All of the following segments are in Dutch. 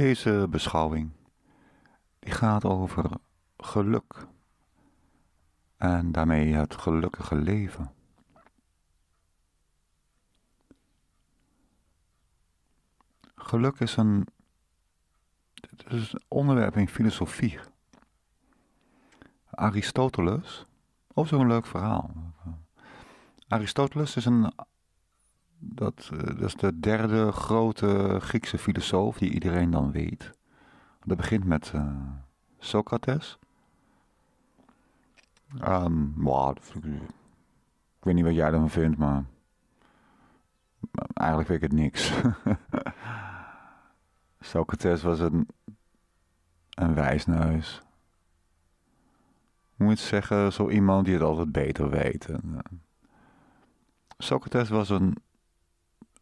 Deze beschouwing die gaat over geluk en daarmee het gelukkige leven. Geluk is een, het is een onderwerp in filosofie. Aristoteles, of zo'n leuk verhaal. Aristoteles is een dat, eh, dat is de derde grote Griekse filosoof die iedereen dan weet. Dat begint met uh, Socrates. Um, ik weet niet wat jij ervan vindt, maar eigenlijk weet ik het niks. Socrates was een, een wijsneus. Moet zeggen, zo iemand die het altijd beter weet. Eh, Socrates was een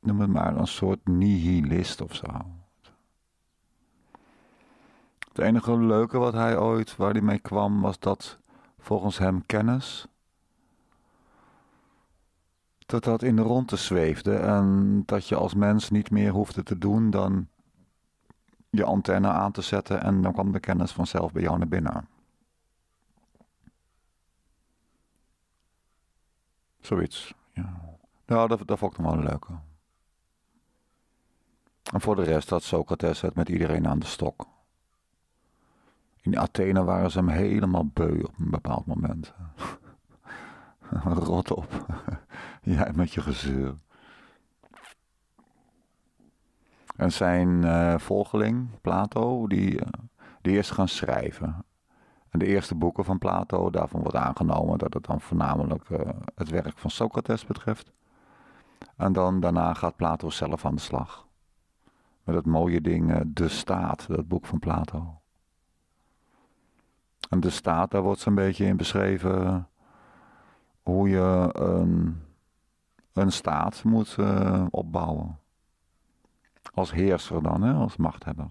noem het maar, een soort nihilist of zo. Het enige leuke wat hij ooit, waar hij mee kwam, was dat volgens hem kennis, dat dat in de rondte zweefde en dat je als mens niet meer hoefde te doen dan je antenne aan te zetten en dan kwam de kennis vanzelf bij jou naar binnen. Zoiets, ja. Nou, dat, dat vond ik nog wel een leuke. En voor de rest had Socrates het met iedereen aan de stok. In Athene waren ze hem helemaal beu op een bepaald moment. Rot op. Jij met je gezeur. En zijn eh, volgeling, Plato, die, uh, die is gaan schrijven. En de eerste boeken van Plato, daarvan wordt aangenomen dat het dan voornamelijk eh, het werk van Socrates betreft. En dan daarna gaat Plato zelf aan de slag. Met dat mooie ding eh, De Staat, dat boek van Plato. En De Staat, daar wordt zo'n beetje in beschreven eh, hoe je een, een staat moet eh, opbouwen. Als heerser dan, hè? als machthebber.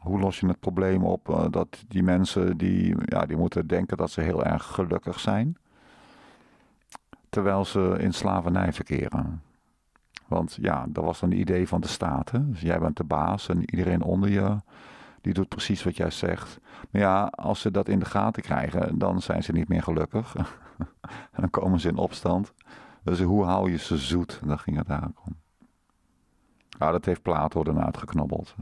Hoe los je het probleem op dat die mensen die, ja, die moeten denken dat ze heel erg gelukkig zijn, terwijl ze in slavernij verkeren? Want ja, dat was dan het idee van de staten. Dus jij bent de baas en iedereen onder je, die doet precies wat jij zegt. Maar ja, als ze dat in de gaten krijgen, dan zijn ze niet meer gelukkig. en dan komen ze in opstand. Dus hoe hou je ze zoet? En daar ging het eigenlijk om. Ah, dat heeft Plato daarna uitgeknobbeld.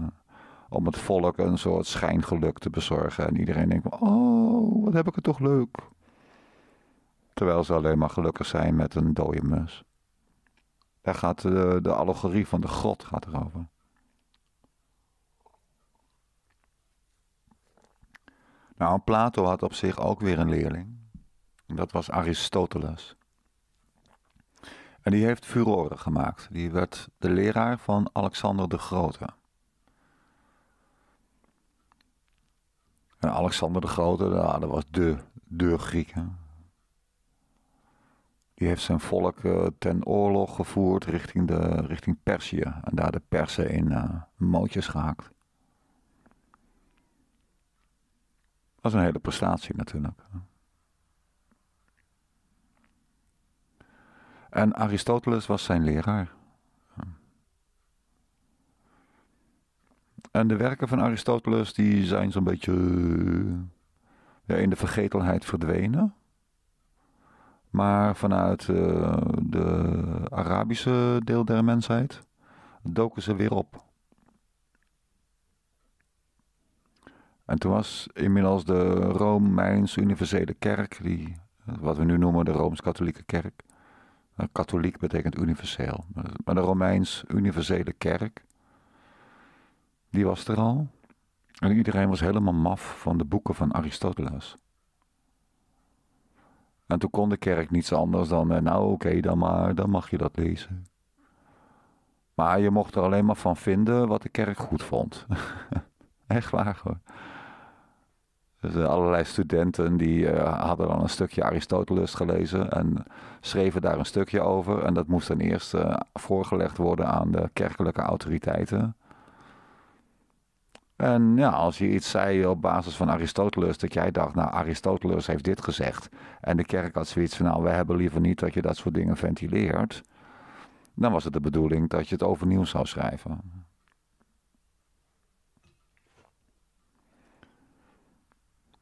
Om het volk een soort schijngeluk te bezorgen. En iedereen denkt, oh, wat heb ik het toch leuk. Terwijl ze alleen maar gelukkig zijn met een dode mus. Daar gaat de, eh, de allegorie van de grot gaat erover. Nou, Plato had op zich ook weer een leerling. dat was Aristoteles. En die heeft furoren gemaakt. Die werd de leraar van Alexander de Grote. En Alexander de Grote, dat was de, de Grieken die heeft zijn volk eh, ten oorlog gevoerd richting, de, richting Perzië. En daar de Persen in eh, mootjes gehakt. Dat is een hele prestatie natuurlijk. En Aristoteles was zijn leraar. En de werken van Aristoteles die zijn zo'n beetje eh, in de vergetelheid verdwenen. Maar vanuit uh, de Arabische deel der mensheid doken ze weer op. En toen was inmiddels de Romeins Universele Kerk, die, wat we nu noemen de Rooms-Katholieke Kerk. Eh, katholiek betekent universeel. Maar de Romeins Universele Kerk, die was er al. En iedereen was helemaal maf van de boeken van Aristoteles. En toen kon de kerk niets anders dan, eh, nou oké, dan, maar, dan mag je dat lezen. Maar je mocht er alleen maar van vinden wat de kerk goed vond. Echt waar hoor. Dus eh, allerlei studenten die eh, hadden dan een stukje Aristoteles gelezen en schreven daar een stukje over. En dat moest dan eerst voorgelegd worden aan de kerkelijke autoriteiten. En ja, als je iets zei op basis van Aristoteles, dat jij dacht, nou, Aristoteles heeft dit gezegd. En de kerk had zoiets van, nou, wij hebben liever niet dat je dat soort dingen ventileert. Dan was het de bedoeling dat je het overnieuw zou schrijven.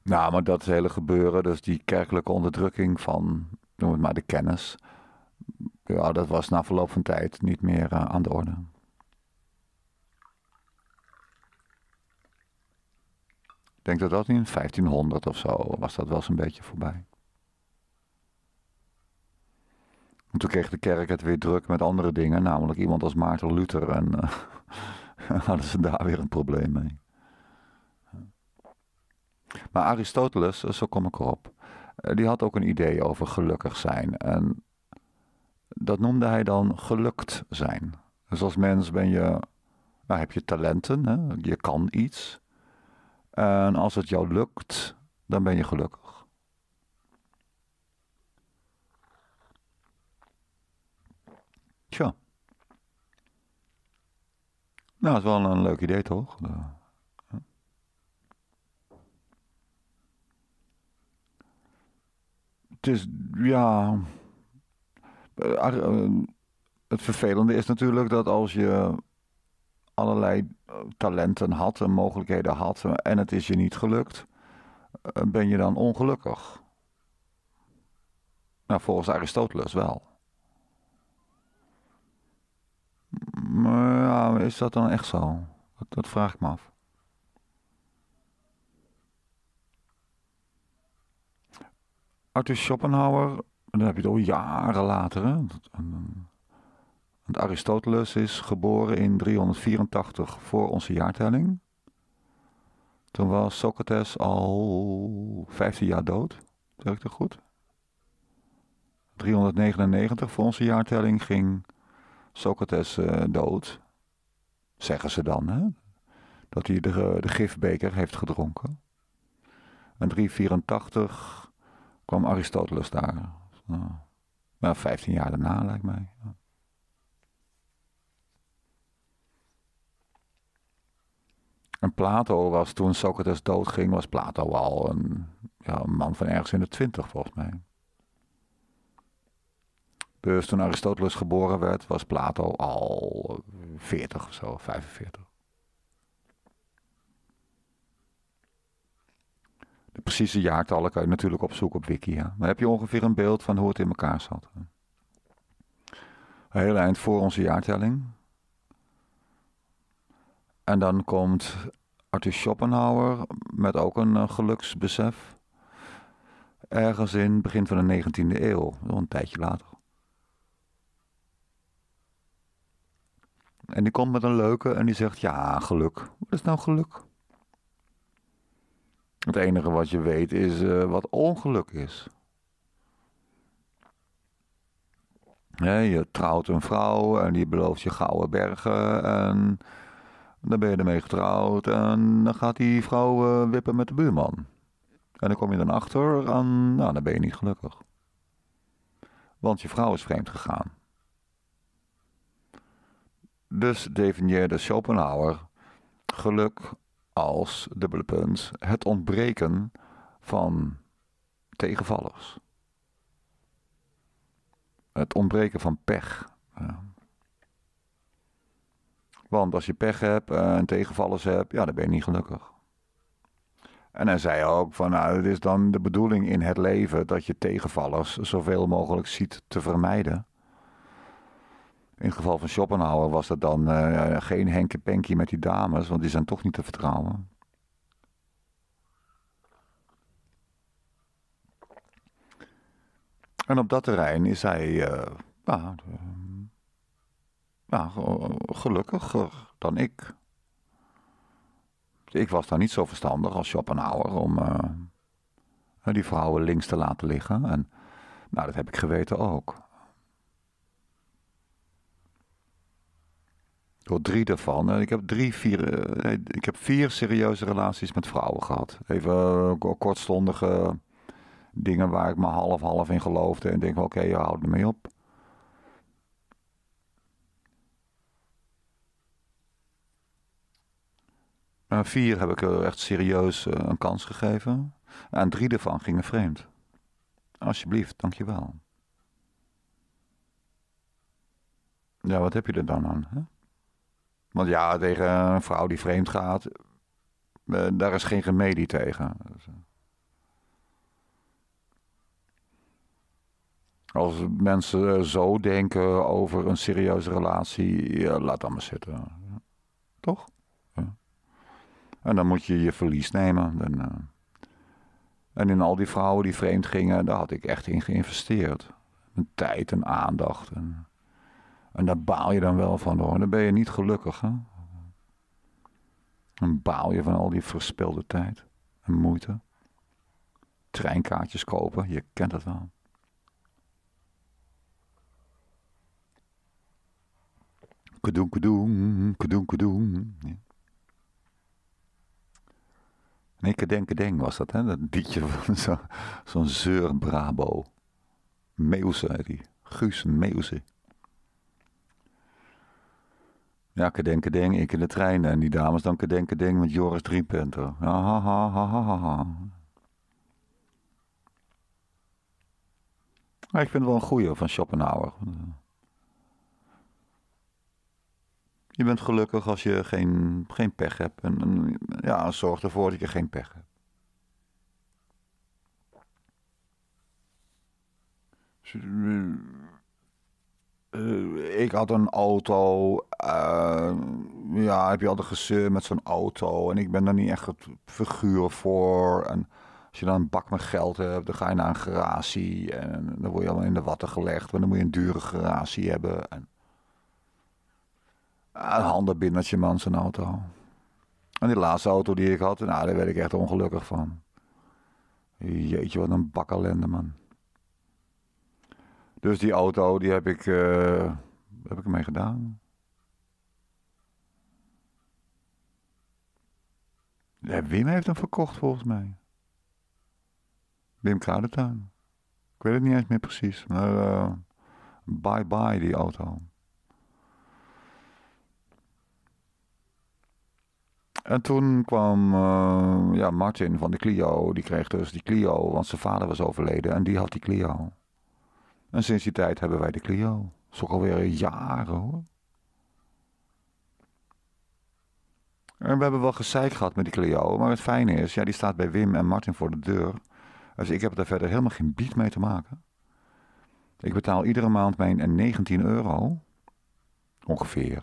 Nou, maar dat hele gebeuren, dus die kerkelijke onderdrukking van, noem het maar, de kennis. Ja, dat was na verloop van tijd niet meer eh, aan de orde. denk dat dat in 1500 of zo was dat wel eens een beetje voorbij. toen kreeg de kerk het weer druk met andere dingen, namelijk iemand als Maarten Luther. En eh, hadden ze daar weer een probleem mee. Maar Aristoteles, eh, zo kom ik erop, eh, die had ook een idee over gelukkig zijn. En dat noemde hij dan gelukt zijn. Dus als mens ben je, nou heb je talenten, hè? je kan iets. En als het jou lukt, dan ben je gelukkig. Tja. Nou, dat is wel een leuk idee, toch? Eh, het is, ja... Eh, eh, het vervelende is natuurlijk dat als je allerlei eh, talenten had en mogelijkheden had en het is je niet gelukt, eh, ben je dan ongelukkig? Nou, volgens Aristoteles wel. Maar ja, is dat dan echt zo? Dat, vraag ik me af. Arthur Schopenhauer, dan heb je het al jaren later, hè? Want Aristoteles is geboren in 384 voor onze jaartelling. Toen was Socrates al 15 jaar dood. Zeg ik dat goed? 399 voor onze jaartelling ging Socrates eh, dood. Zeggen ze dan, hè? Dat hij de, de gifbeker heeft gedronken. En 384 kwam Aristoteles daar. Nou, 15 jaar daarna, lijkt mij. Ja. En Plato was toen Socrates doodging, was Plato al een, ja, een man van ergens in de twintig volgens mij. Dus toen Aristoteles geboren werd, was Plato al 40 of zo, 45. De precieze jaartallen kan je natuurlijk opzoeken op Wikia. Maar heb je ongeveer een beeld van hoe het in elkaar zat. Heel eind voor onze jaartelling, en dan komt Arthur Schopenhauer met ook een eh, geluksbesef. Ergens in het begin van de 19e eeuw, een tijdje later. En die komt met een leuke en die zegt: Ja, geluk. Wat is nou geluk? Het enige wat je weet is eh, wat ongeluk is. je trouwt een vrouw en die belooft je gouden bergen. En dan ben je ermee getrouwd en dan gaat die vrouw eh, wippen met de buurman. En dan kom je dan achter en nou, dan ben je niet gelukkig. Want je vrouw is vreemd gegaan. Dus definieerde Schopenhauer geluk als, dubbele punt, het ontbreken van tegenvallers. Het ontbreken van pech. Ja. Want als je pech hebt eh, en tegenvallers hebt, ja, dan ben je niet gelukkig. En hij zei ook van, nou, het is dan de bedoeling in het leven dat je tegenvallers zoveel mogelijk ziet te vermijden. In het geval van Schopenhauer was dat dan eh, geen Henke Penkie met die dames, want die zijn toch niet te vertrouwen. En op dat terrein is hij uh, ja, gelukkiger dan ik. Ik was daar niet zo verstandig als Schopenhauer om eh, die vrouwen links te laten liggen. En nou, dat heb ik geweten ook. Door drie daarvan. Eh, ik heb, drie, vier, eh, ik heb vier serieuze relaties met vrouwen gehad. Even kortstondige dingen waar ik me half-half in geloofde. En denk: oké, je houdt ermee op. vier heb ik er echt serieus eh, een kans gegeven. En drie daarvan gingen vreemd. Alsjeblieft, dankjewel. Ja, wat heb je er dan aan? Hè? Want ja, tegen een vrouw die vreemd gaat, eh, daar is geen remedie tegen. Dus, eh, als mensen zo denken over een serieuze relatie, laat dat maar zitten. Toch? En dan moet je je verlies nemen. En, eh, en in al die vrouwen die vreemd gingen, daar had ik echt in geïnvesteerd. Mijn tijd en aandacht. En, en daar baal je dan wel van hoor. Dan ben je niet gelukkig. Hè? Dan baal je van al die verspilde tijd en moeite. Treinkaartjes kopen, je kent het wel. Kadoen, kadoen, kadoen, kadoen. Nee, ding was dat, hè? Dat liedje van zo'n zeur Brabo. Meuse heet die. Guus Meuse. Ja, ding ik in de trein. En die dames dan ding met Joris Driepenter. Ha, ha, ha, ha, ha. Maar ik vind het wel een goeie van Schopenhauer. Je bent gelukkig als je geen, geen pech hebt. En, ja, zorg ervoor dat je geen pech hebt. Dus, eh, ik had een auto. Eh, ja, heb je altijd gezeur met zo'n auto. En ik ben daar niet echt het figuur voor. En als je dan een bak met geld hebt, dan ga je naar een garage. En dan word je allemaal in de watten gelegd. Maar dan moet je een dure garage hebben. En een ah, handenbindertje man zijn auto. En die laatste auto die ik had, nou, daar werd ik echt ongelukkig van. Jeetje, wat een bak man. Dus die auto, die heb ik, uh, heb ik ermee gedaan. Wim heeft hem verkocht volgens mij. Wim Kruidentuin. Ik weet het niet eens meer precies. Maar eh, bye bye die auto. En toen kwam eh, ja, Martin van de Clio, die kreeg dus die Clio, want zijn vader was overleden en die had die Clio. En sinds die tijd hebben wij de Clio. Dat is toch alweer jaren hoor. En we hebben wel gezeik gehad met die Clio, maar het fijne is, ja, die staat bij Wim en Martin voor de deur. Dus ik heb daar verder helemaal geen bied mee te maken. Ik betaal iedere maand mijn 19 eh, euro. Ongeveer.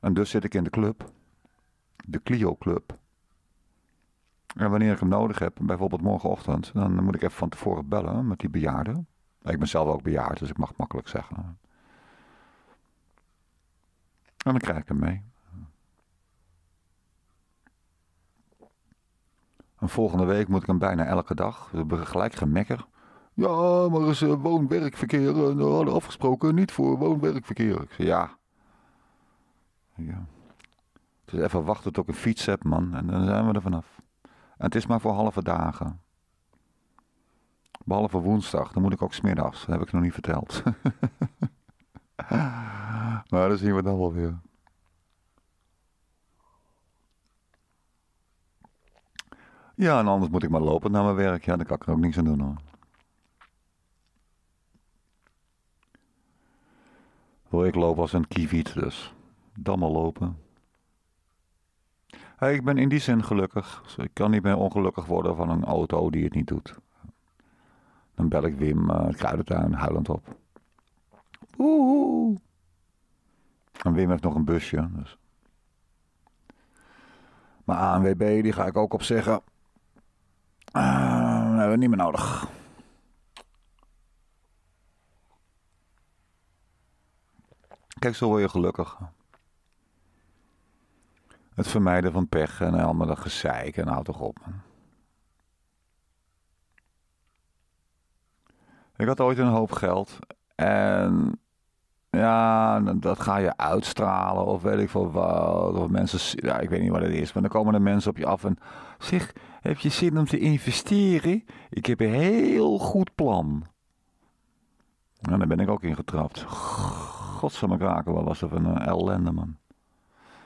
En dus zit ik in de club de Clio Club. En wanneer ik hem nodig heb, bijvoorbeeld morgenochtend, dan moet ik even van tevoren bellen met die bejaarden. Ik ben zelf ook bejaard, dus ik mag het makkelijk zeggen. En dan krijg ik hem mee. En volgende week moet ik hem bijna elke dag. We hebben gelijk gemekker. Ja, maar is eh, woon-werkverkeer. Eh, nou, we hadden afgesproken niet voor woon-werkverkeer. Ik zei ja. Ja. Dus even wachten tot ik een fiets heb, man. En dan zijn we er vanaf. En het is maar voor halve dagen. Behalve woensdag, dan moet ik ook smiddags. Dat heb ik nog niet verteld. maar dat zien we dan wel weer. Ja, en anders moet ik maar lopen naar mijn werk. Ja, dan kan ik er ook niks aan doen ik loop als een kieviet dus. Dan maar lopen ik ben in die zin gelukkig. Dus ik kan niet meer ongelukkig worden van een auto die het niet doet. Dan bel ik Wim, eh, kruidentuin, huilend op. Oeh. En Wim heeft nog een busje. Dus. Maar ANWB, die ga ik ook opzeggen. Uh, eh, hebben we niet meer nodig. Kijk, zo word je gelukkig het vermijden van pech en allemaal dat gezeik en houd toch op. Man. Ik had ooit een hoop geld en ja, nou, dat ga je uitstralen of weet ik veel wat. Of mensen, ja, ik weet niet wat het is, maar dan komen er mensen op je af en zeg, heb je zin om te investeren? Ik heb een heel goed plan. En daar ben ik ook in getrapt. me kraken, wat was dat een ellende man.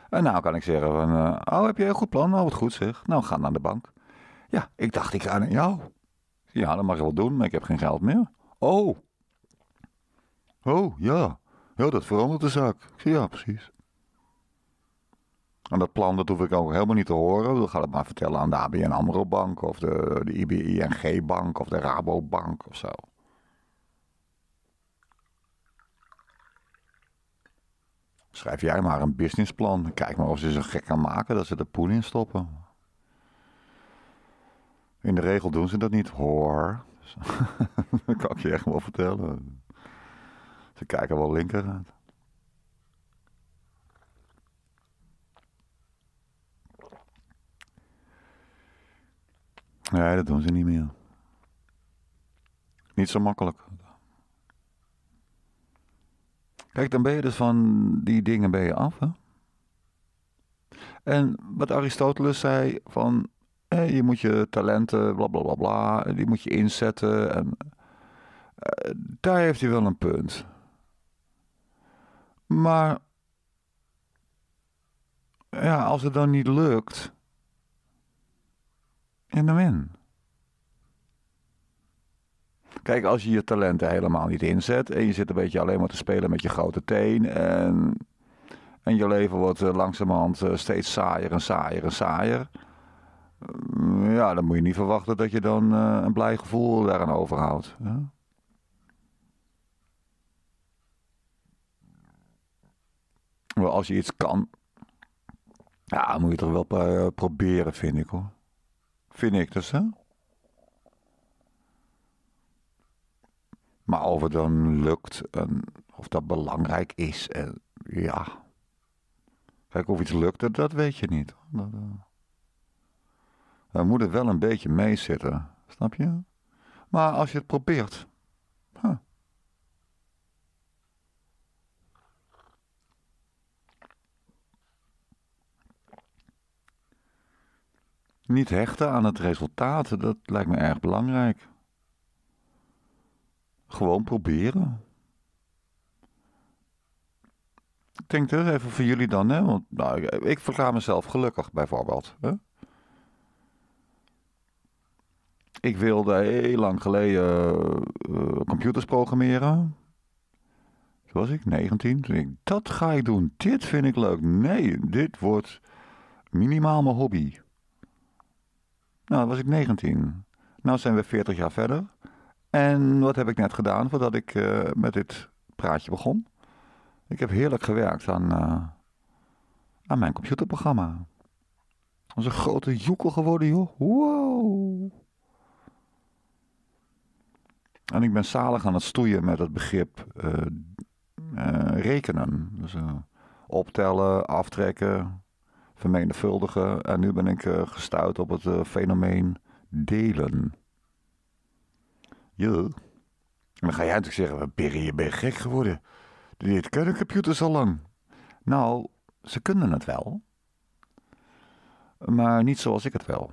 En nou kan ik zeggen van, eh, oh heb je een goed plan? Oh wat goed zeg. Nou ga naar de bank. Ja, ik dacht ik ga naar jou. Ja, dat mag je wel doen, maar ik heb geen geld meer. Oh. Oh, ja. Ja, dat verandert de zaak. Ja, precies. En dat plan, dat hoef ik ook helemaal niet te horen. Dan ga het maar vertellen aan de ABN AMRO-bank of de, de IBING-bank of de Rabobank of zo. Schrijf jij maar een businessplan. Kijk maar of ze zo gek kan maken dat ze de poen in stoppen. In de regel doen ze dat niet, hoor. dat kan ik je echt wel vertellen. Ze kijken wel linker uit. Nee, dat doen ze niet meer. Niet zo makkelijk. Kijk, dan ben je dus van die dingen ben je af. Hè? En wat Aristoteles zei van eh, je moet je talenten, bla bla bla bla, die moet je inzetten. En, eh, daar heeft hij wel een punt. Maar ja, als het dan niet lukt, en dan win. Kijk, als je je talenten helemaal niet inzet en je zit een beetje alleen maar te spelen met je grote teen en, en je leven wordt eh, langzamerhand eh, steeds saaier en saaier en saaier. Eh, ja, dan moet je niet verwachten dat je dan een blij gevoel daaraan overhoudt. Hè? Maar als je iets kan, ja, moet je toch wel proberen, vind ik hoor. Vind ik dus, zo? Maar of het dan lukt en of dat belangrijk is, en eh, ja. Kijk, of iets lukt, dat weet je niet. Dat, uh, eh. dan moet het wel een beetje meezitten, snap je? Maar als je het probeert. Niet hechten aan het resultaat, dat lijkt me erg belangrijk. Gewoon proberen. Ik denk dus even voor jullie dan, hè? Want nou, ik verklaar mezelf gelukkig bijvoorbeeld. Hè? Ik wilde heel lang geleden eh, computers programmeren. Toen was ik 19. Toen ik, dat ga ik doen. Dit vind ik leuk. Nee, dit wordt minimaal mijn hobby. Nou, dan was ik 19. Nou zijn we 40 jaar verder. En wat heb ik net gedaan voordat ik eh, met dit praatje begon? Ik heb heerlijk gewerkt aan, eh, aan mijn computerprogramma. Dat is een grote joekel geworden, joh. Wow. En ik ben zalig aan het stoeien met het begrip eh, rekenen. Dus optellen, aftrekken, vermenigvuldigen. En nu ben ik gestuurd op het fenomeen delen. Ja. Dan ga jij natuurlijk zeggen, Perry, je bent gek geworden. Dit kunnen computers al lang. Nou, ze kunnen het wel. Maar niet zoals ik het wil.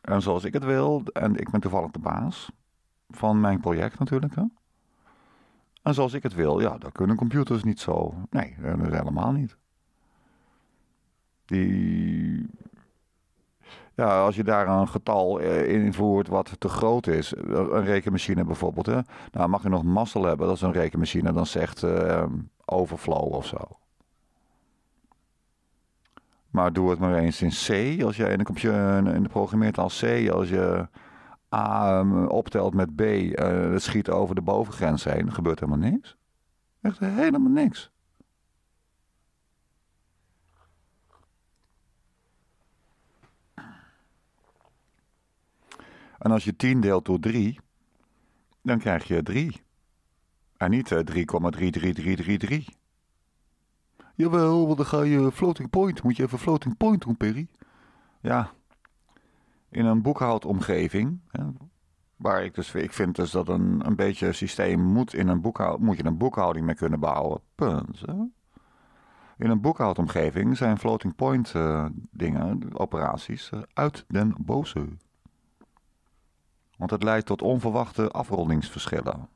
En zoals ik het wil, en ik ben toevallig de baas van mijn project natuurlijk. Hè? En zoals ik het wil, ja, dan kunnen computers niet zo. Nee, dat helemaal niet. Die ja, als je daar een getal eh, invoert wat te groot is, eh, een rekenmachine bijvoorbeeld. Hè? Nou, mag je nog mastel hebben dat een rekenmachine dan zegt eh, overflow of zo. Maar doe het maar eens in C. Als je in de computer in de programmeertaal C, als je A ehm, optelt met B, het schiet over de bovengrens heen, gebeurt helemaal niks. Echt helemaal niks. En als je 10 deelt door 3, dan krijg je 3. En niet 3,33333. Eh, Jawel, want dan ga je floating point. Moet je even floating point doen, Perry? Ja. In een boekhoudomgeving, hè, waar ik dus ik vind dus dat een, een beetje systeem moet in een boekhoud, moet je een boekhouding mee kunnen bouwen. Punt. Hè? In een boekhoudomgeving zijn floating point eh, dingen, operaties, eh, uit den boze. Want het leidt tot onverwachte afrondingsverschillen.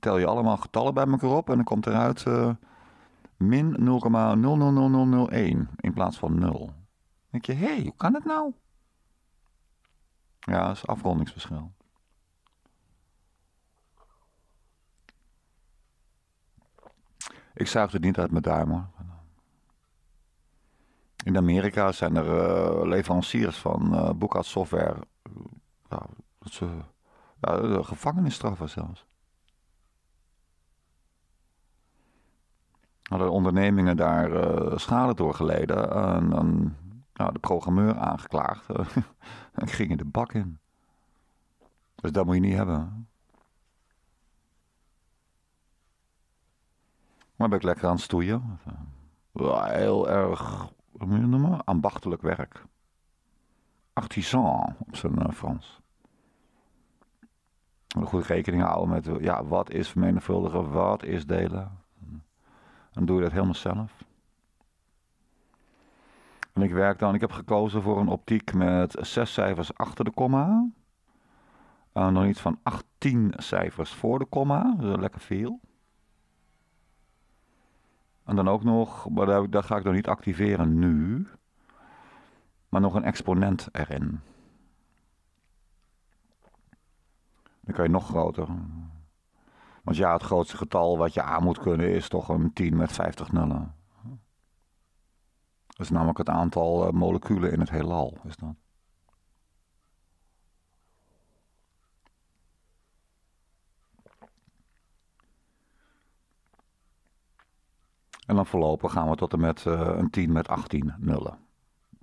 Tel je allemaal getallen bij elkaar op en dan komt eruit uh, min 0,000001 in plaats van 0. Dan denk je, hé, hey, hoe kan het nou? Ja, dat is afrondingsverschil. Ik zuig het niet uit mijn duim hoor. In Amerika zijn er eh, leveranciers van uh, eh, boekhoudsoftware. Uh, gevangenisstraffen zelfs. Hadden ondernemingen daar eh, schade door geleden. Eh, en, dan de programmeur aangeklaagd. Eh, en gingen de bak in. Dus dat moet je niet hebben. Maar ben ik lekker aan het stoeien. Heel erg, hoe moet je het noemen? Ambachtelijk werk. Artisan op zijn Frans goed rekening houden met ja, wat is vermenigvuldigen, wat is delen. Dan doe je dat helemaal zelf. En ik werk dan, ik heb gekozen voor een optiek met zes cijfers achter de komma. En nog iets van 18 cijfers voor de komma, dus lekker veel. En dan ook nog, maar dat ga ik dan niet activeren nu, maar nog een exponent erin. Dan kan je nog groter. Want ja, het grootste getal wat je aan moet kunnen is toch een 10 met 50 nullen. Dat is namelijk het aantal eh, moleculen in het heelal, is dat. En dan voorlopig gaan we tot en met eh, een 10 met 18 nullen.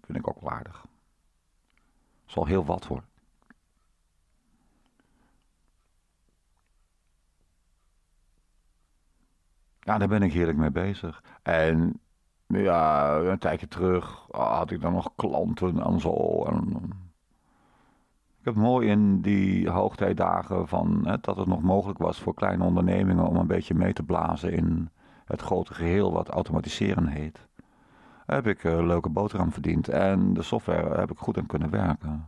Vind ik ook waardig. Zal heel wat hoor. Ja, daar ben ik heerlijk mee bezig. En ja, een tijdje terug had ik dan nog klanten en zo. En, eh, ik heb mooi in die hoogtijdagen van hè, dat het nog mogelijk was voor kleine ondernemingen om een beetje mee te blazen in het grote geheel wat automatiseren heet. heb ik een eh, leuke boterham verdiend en de software heb ik goed aan kunnen werken.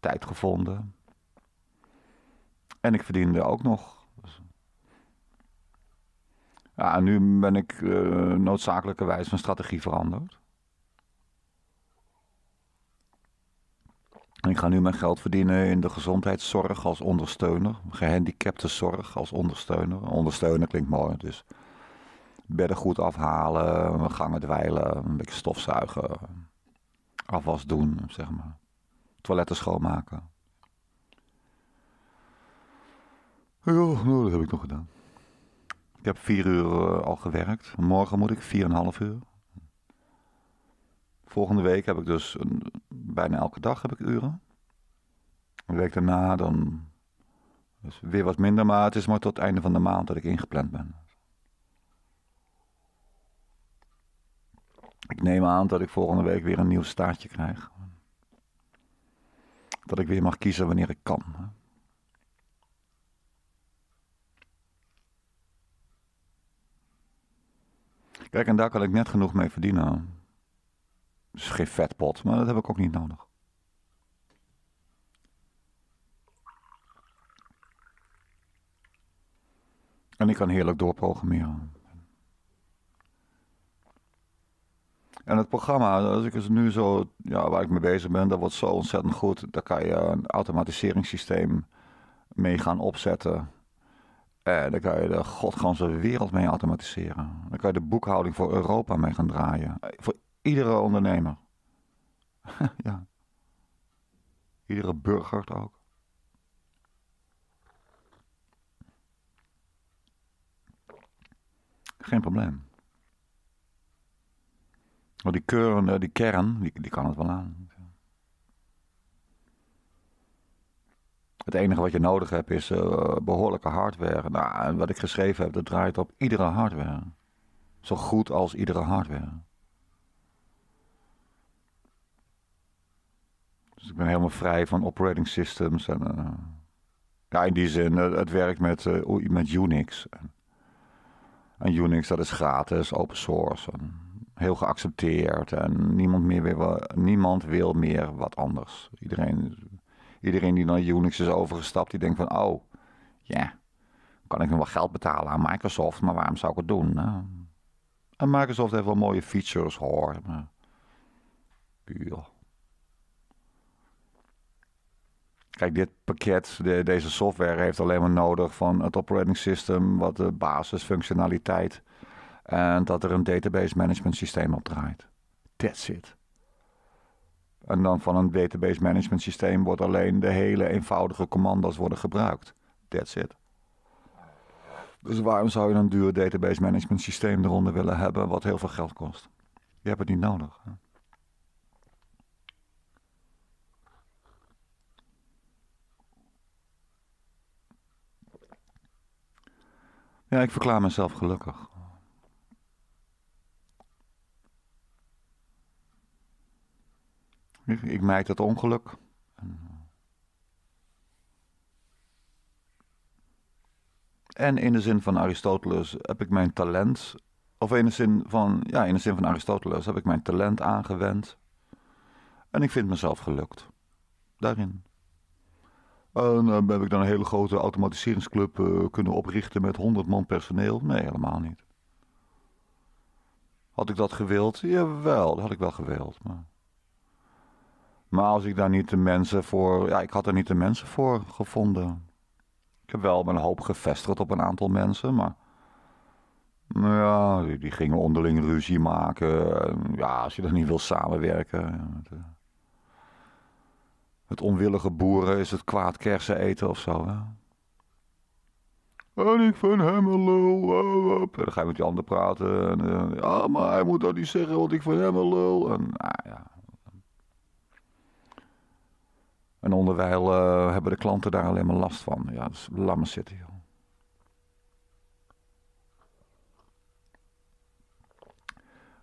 Tijd gevonden. En ik verdiende ook nog ja, en nu ben ik uh, noodzakelijkerwijs van strategie veranderd. Ik ga nu mijn geld verdienen in de gezondheidszorg als ondersteuner. Gehandicaptenzorg als ondersteuner. Ondersteuner klinkt mooi, dus bedden goed afhalen, gangen dweilen, een beetje stofzuigen, afwas doen, zeg maar. Toiletten schoonmaken. Ja, dat heb ik nog gedaan. Ik heb vier uur eh, al gewerkt. Morgen moet ik vier en een half uur. Volgende week heb ik dus bijna elke dag heb ik uren. De week daarna dan weer wat minder, maar het is maar tot het einde van de maand dat ik ingepland ben. Ik neem aan dat ik volgende week weer een nieuw staartje krijg. Dat ik weer mag kiezen wanneer ik kan. Kijk, en daar kan ik net genoeg mee verdienen. Dat is geen vetpot, maar dat heb ik ook niet nodig. En ik kan heerlijk doorprogrammeren. En het programma, als ik dus nu zo, ja, waar ik mee bezig ben, dat wordt zo ontzettend goed. Daar kan je een automatiseringssysteem mee gaan opzetten. En eh, dan kan je de godganse wereld mee automatiseren. Dan kan je de boekhouding voor Europa mee gaan draaien. Eh, voor iedere ondernemer. ja. Iedere burger ook. Geen probleem. Want die keurende, die kern, die, die kan het wel aan. Het enige wat je nodig hebt is eh, behoorlijke hardware. Nou, en wat ik geschreven heb, dat draait op iedere hardware. Zo goed als iedere hardware. Dus ik ben helemaal vrij van operating systems. En, eh, ja, in die zin, eh, het werkt met, met Unix. En Unix, dat is gratis, open source. En heel geaccepteerd. En niemand, meer wil, niemand wil meer wat anders. Iedereen Iedereen die naar Unix is overgestapt, die denkt van, oh, ja, kan ik nog wel geld betalen aan Microsoft, maar waarom zou ik het doen? en Microsoft heeft wel mooie features, hoor. Maar... Puur. Kijk, dit pakket, deze software heeft alleen maar nodig van het operating system, wat de basisfunctionaliteit en dat er een database management systeem op draait. That's it. En dan van een database management systeem wordt alleen de hele eenvoudige commando's worden gebruikt. That's it. Dus waarom zou je een duur database management systeem eronder willen hebben wat heel veel geld kost? Je hebt het niet nodig. Ja, ik verklaar mezelf gelukkig. Ik, ik mijd dat ongeluk. Eh, en in de zin van Aristoteles heb ik mijn talent, of in de zin van, ja, in de zin van Aristoteles heb ik mijn talent aangewend. En ik vind mezelf gelukt. Daarin. En dan eh, heb ik dan een hele grote automatiseringsclub eh, kunnen oprichten met 100 man personeel? Nee, helemaal niet. Had ik dat gewild? Jawel, dat had ik wel gewild. Maar... Maar als ik daar niet de mensen voor. Ja, ik had er niet de mensen voor gevonden. Ik heb wel mijn hoop gevestigd op een aantal mensen, maar. Nou ja, die, gingen onderling ruzie maken. Ja, als je dan niet wil samenwerken. Het, eh, het onwillige boeren is het kwaad kersen eten of zo. Hè? En ik vind hem een lul. Eh, eh, en dan ga je met die ander praten. En, ja, maar hij moet dat niet zeggen, want ik vind hem een lul. En, nou ja. En onderwijl eh, hebben de klanten daar alleen maar last van. Ja, dat is lamme zitten, joh.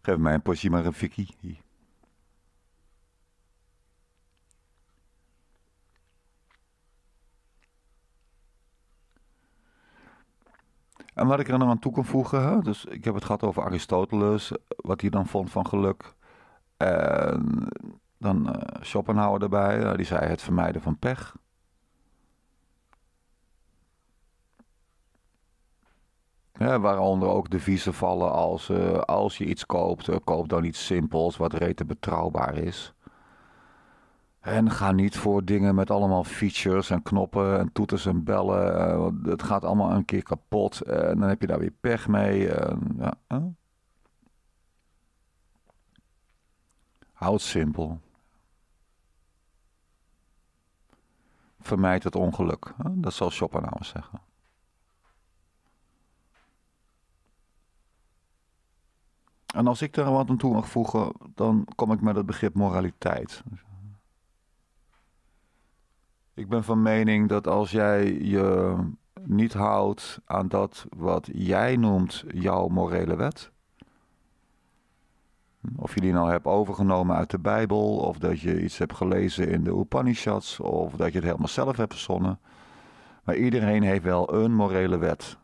Geef mij een potje maar een fikkie. En wat ik er nog aan toe kan voegen, dus ik heb het gehad over Aristoteles, wat hij dan vond van geluk. En dan eh, Schopenhauer erbij, nou, die zei het vermijden van pech. Ja, waaronder ook deviezen vallen als eh, als je iets koopt, eh, koop dan iets simpels wat rete betrouwbaar is. En ga niet voor dingen met allemaal features en knoppen en toeters en bellen. het gaat allemaal een keer kapot en dan heb je daar weer pech mee. Ja. Houd simpel. Vermijd het ongeluk. Dat zal Schopenhauer nou zeggen. En als ik daar wat aan toe mag voegen, dan kom ik met het begrip moraliteit. Ik ben van mening dat als jij je niet houdt aan dat wat jij noemt jouw morele wet, of je die nou hebt overgenomen uit de Bijbel, of dat je iets hebt gelezen in de Upanishads, of dat je het helemaal zelf hebt verzonnen. Maar iedereen heeft wel een morele wet.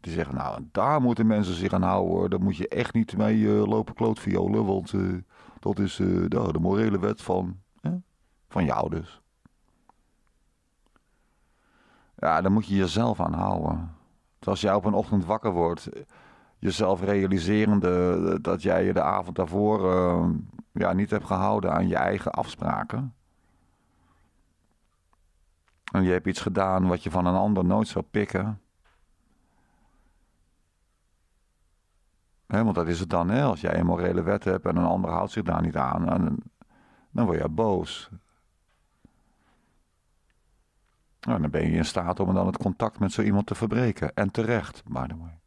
Die zeggen, nou, daar moeten mensen zich aan houden hoor. Daar moet je echt niet mee eh, lopen klootviolen, want eh, dat is eh, de, morele wet van, van jou dus. Ja, daar moet je jezelf aan houden. als jij op een ochtend wakker wordt jezelf realiserende dat jij je de avond daarvoor ehm, ja, niet hebt gehouden aan je eigen afspraken. En je hebt iets gedaan wat je van een ander nooit zou pikken. hè want dat is het dan, hè? als jij een morele wet hebt en een ander houdt zich daar niet aan, dan, dan word je boos. Nou, dan ben je in staat om dan het contact met zo iemand te verbreken. En terecht, by the way.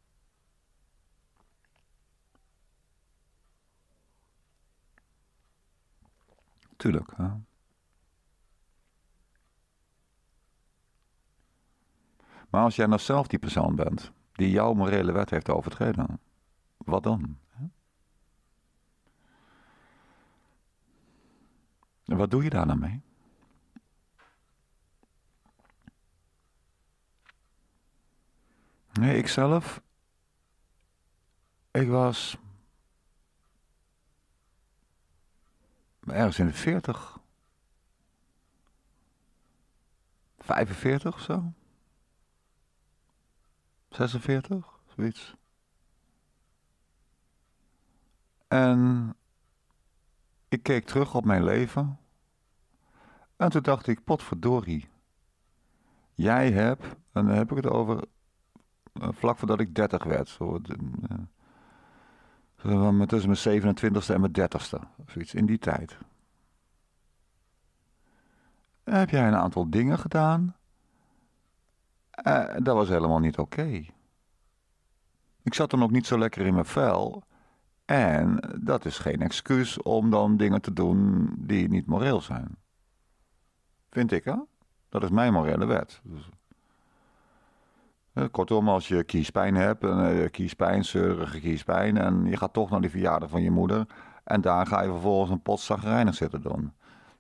Tuurlijk. Maar als jij nou zelf die persoon bent die jouw morele wet heeft overtreden, wat dan? En wat doe je daar dan mee? Nee, ikzelf. Ik was ergens in de 40. 45 of zo? 46, zoiets. En ik keek terug op mijn leven. En toen dacht ik, potverdorie. Jij hebt, en dan heb ik het over eh, vlak voordat ik 30 werd. Zo, eh, Tussen mijn 27ste en mijn 30ste. Zoiets in die tijd. Heb jij een aantal dingen gedaan? Eh, dat was helemaal niet oké. Ik zat dan ook niet zo lekker in mijn vel. En dat is geen excuus om dan dingen te doen die niet moreel zijn. Vind ik, hè? Dat is mijn morele wet. Dus eh, kortom, als je kiespijn hebt, een eh, kiespijn, zeurige kiespijn, en je gaat toch naar die verjaardag van je moeder, en daar ga je vervolgens een pot zagrijnig zitten doen.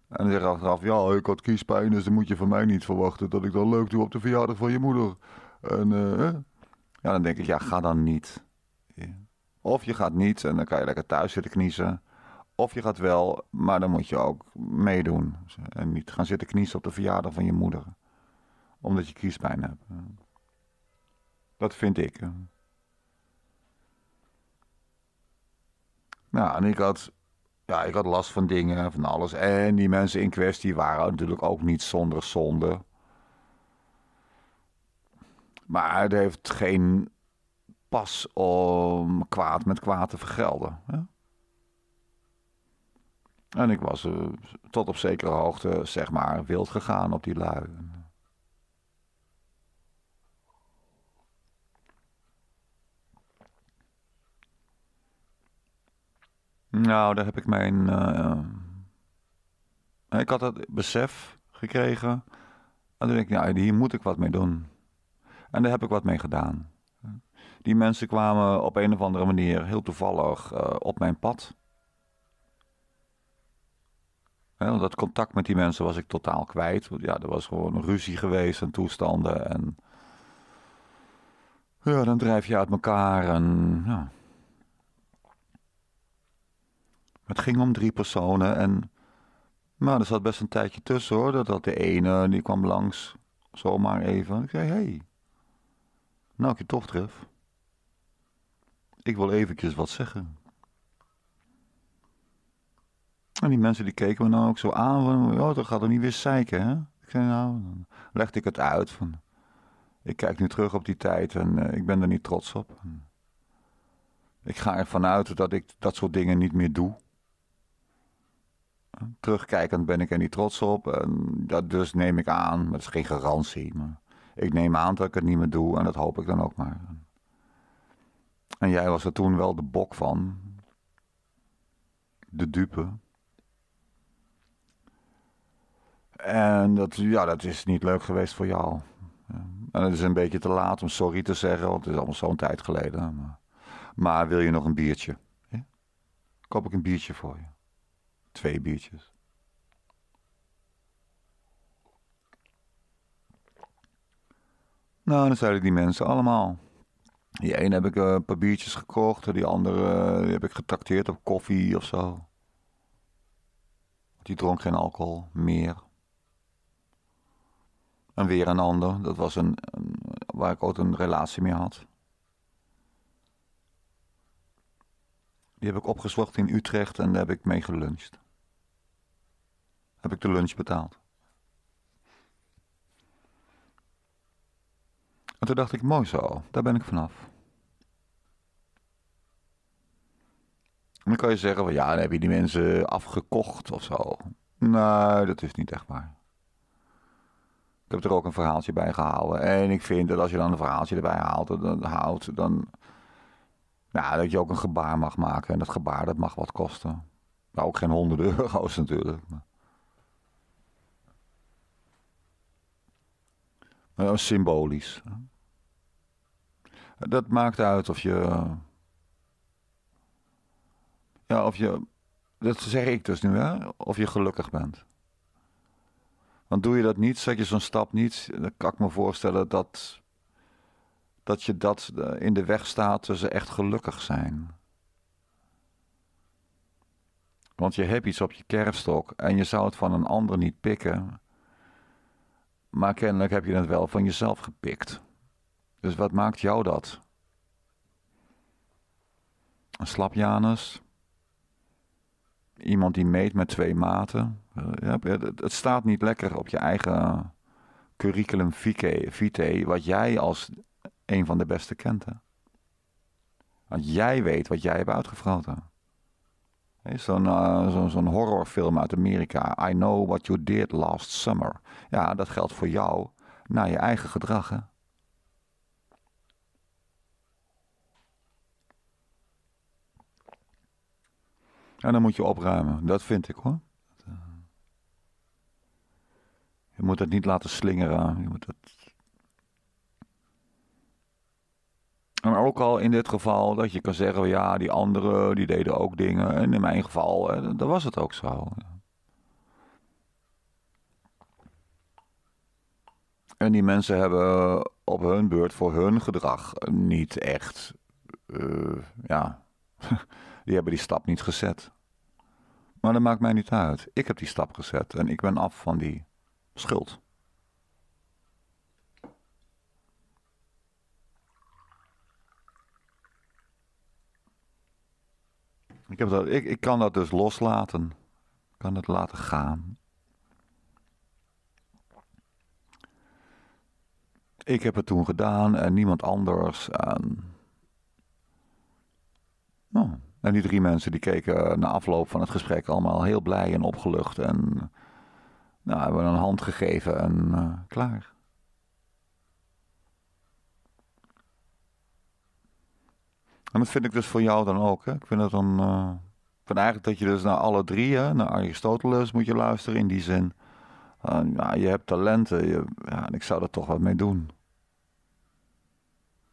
En dan zeg je achteraf, ja, ik had kiespijn, dus dan moet je van mij niet verwachten dat ik dan leuk doe op de verjaardag van je moeder. En eh, ja, dan denk ik, ja, ga dan niet. Of je gaat niet en dan kan je lekker thuis zitten kniezen. Of je gaat wel, maar dan moet je ook meedoen. En niet gaan zitten kniezen op de verjaardag van je moeder. Omdat je kiespijn hebt. Dat vind ik. Nou, en ik had, ja, ik had last van dingen, van alles. En die mensen in kwestie waren natuurlijk ook niet zonder zonde. Maar het heeft geen pas om kwaad met kwaad te vergelden. Hè? En ik was eh, tot op zekere hoogte, zeg maar, wild gegaan op die lui. Nou, daar heb ik mijn. Eh, ik had dat besef gekregen. En toen denk ik, nou, hier moet ik wat mee doen. En daar heb ik wat mee gedaan. Die mensen kwamen op een of andere manier heel toevallig eh, op mijn pad. dat contact met die mensen was ik totaal kwijt. Ja, er was gewoon een ruzie geweest en toestanden. En ja, dan drijf je uit elkaar en Het ging om drie personen en. Maar er zat best een tijdje tussen hoor. Dat, dat de ene die kwam langs, zomaar even. Ik zei: Hé, hey, nou ik je toch tref. Ik wil eventjes wat zeggen. En die mensen die keken me nou ook zo aan van, oh, dat gaat er niet weer zeiken, hè? Ik zei, nou, dan legde ik het uit van, ik kijk nu terug op die tijd en eh, ik ben er niet trots op. ik ga ervan uit dat ik dat soort dingen niet meer doe terugkijkend ben ik er niet trots op. En dat dus neem ik aan, maar dat is geen garantie. Maar ik neem aan dat ik het niet meer doe en dat hoop ik dan ook maar. En jij was er toen wel de bok van. De dupe. En dat, ja, dat is niet leuk geweest voor jou. En het is een beetje te laat om sorry te zeggen, want het is allemaal zo'n tijd geleden. Maar, maar wil je nog een biertje? Koop ik een biertje voor je. Twee biertjes. Nou, dan zeiden die mensen allemaal. Die ene heb ik eh, een paar biertjes gekocht. Die andere eh, heb ik getrakteerd op koffie of zo. Die dronk geen alcohol meer. En weer een ander. Dat was een, een waar ik ooit een relatie mee had. Die heb ik opgezocht in Utrecht en daar heb ik mee geluncht. Heb ik de lunch betaald. En toen dacht ik, mooi zo, daar ben ik vanaf. En dan kan je zeggen, van ja, dan heb je die mensen afgekocht of zo. Nee, dat is niet echt waar. Ik heb er ook een verhaaltje bij gehouden. En ik vind dat als je dan een verhaaltje erbij haalt, dan, haalt, dan nou, dat je ook een gebaar mag maken. En dat gebaar, dat mag wat kosten. Nou, ook geen honderden euro's natuurlijk. Maar... maar symbolisch. Dat maakt uit of je... Ja, of je... Dat zeg ik dus nu, hè. Of je gelukkig bent. Want doe je dat niet, zet je zo'n stap niet... Dan kan ik me voorstellen dat dat je dat eh, in de weg staat tussen echt gelukkig zijn. Want je hebt iets op je kerfstok en je zou het van een ander niet pikken. Maar kennelijk heb je het wel van jezelf gepikt. Dus wat maakt jou dat? Een slap Janus? Iemand die meet met twee maten? Het staat niet lekker op je eigen curriculum vitae wat jij als een van de beste kenten. Want jij weet wat jij hebt uitgefroten. Zo'n eh, zo, horrorfilm uit Amerika. I know what you did last summer. Ja, dat geldt voor jou. Naar je eigen gedrag, En dan moet je opruimen. Dat vind ik, hoor. Eh, je moet het niet laten slingeren. Je moet het En ook al in dit geval dat je kan zeggen, ja, die anderen die deden ook dingen. En in mijn geval, eh, dat was het ook zo. En die mensen hebben op hun beurt voor hun gedrag niet echt, eh, ja, die hebben die stap niet gezet. Maar dat maakt mij niet uit. Ik heb die stap gezet en ik ben af van die schuld. Ik, heb dat, ik, ik kan dat dus loslaten. Ik kan het laten gaan. Ik heb het toen gedaan en niemand anders. En, Nou, en die drie mensen die keken na afloop van het gesprek allemaal heel blij en opgelucht. En nou, hebben een hand gegeven en eh, klaar. En dat vind ik dus voor jou dan ook. Hè? Ik vind het dan. Uh, eigenlijk dat je dus naar alle drie, naar Aristoteles moet je luisteren in die zin. ja, je hebt talenten. Je, ja, en ik zou er toch wat mee doen.